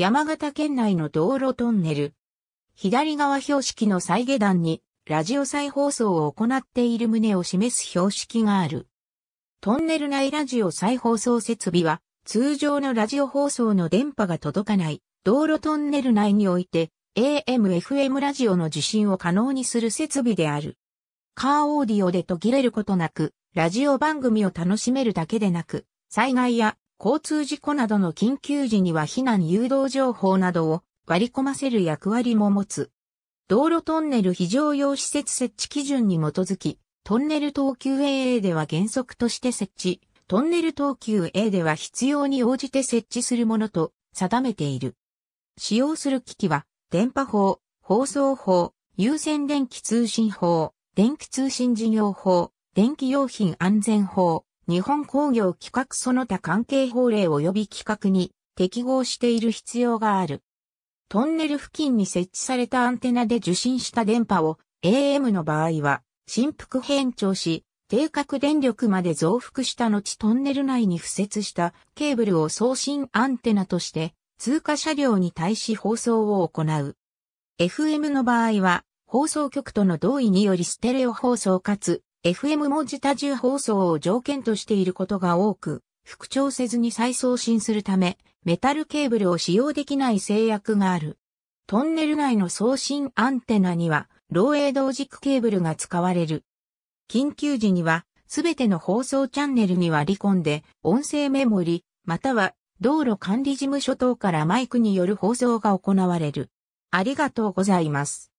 山形県内の道路トンネル。左側標識の再下段に、ラジオ再放送を行っている旨を示す標識がある。トンネル内ラジオ再放送設備は、通常のラジオ放送の電波が届かない道路トンネル内において、AM、FM ラジオの受信を可能にする設備である。カーオーディオで途切れることなく、ラジオ番組を楽しめるだけでなく、災害や交通事故などの緊急時には避難誘導情報などを割り込ませる役割も持つ。道路トンネル非常用施設設置基準に基づき、トンネル等級 AA では原則として設置、トンネル等級 A では必要に応じて設置するものと定めている。使用する機器は、電波法、放送法、有線電気通信法、電気通信事業法、電気用品安全法、日本工業規格その他関係法令及び規格に適合している必要がある。トンネル付近に設置されたアンテナで受信した電波を AM の場合は振幅変調し、定格電力まで増幅した後トンネル内に付設したケーブルを送信アンテナとして通過車両に対し放送を行う。FM の場合は放送局との同意によりステレオ放送かつ FM 文字多重放送を条件としていることが多く、復調せずに再送信するため、メタルケーブルを使用できない制約がある。トンネル内の送信アンテナには、漏洩同軸ケーブルが使われる。緊急時には、すべての放送チャンネルに割り込んで、音声メモリ、または、道路管理事務所等からマイクによる放送が行われる。ありがとうございます。